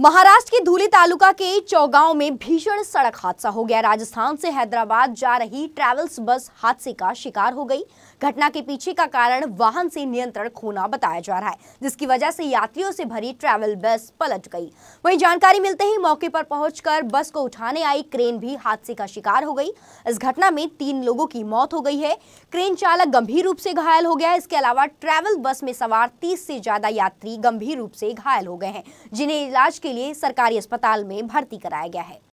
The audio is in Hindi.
महाराष्ट्र के धूली तालुका के चौगांव में भीषण सड़क हादसा हो गया राजस्थान से हैदराबाद जा रही ट्रैवल्स बस हादसे का शिकार हो गई घटना के पीछे का कारण वाहन से नियंत्रण खोना बताया जा रहा है जिसकी वजह से यात्रियों से भरी ट्रैवल बस पलट गई वहीं जानकारी मिलते ही मौके पर पहुंचकर बस को उठाने आई क्रेन भी हादसे का शिकार हो गई इस घटना में तीन लोगों की मौत हो गई है क्रेन चालक गंभीर रूप से घायल हो गया इसके अलावा ट्रैवल बस में सवार तीस से ज्यादा यात्री गंभीर रूप से घायल हो गए हैं जिन्हें इलाज के लिए सरकारी अस्पताल में भर्ती कराया गया है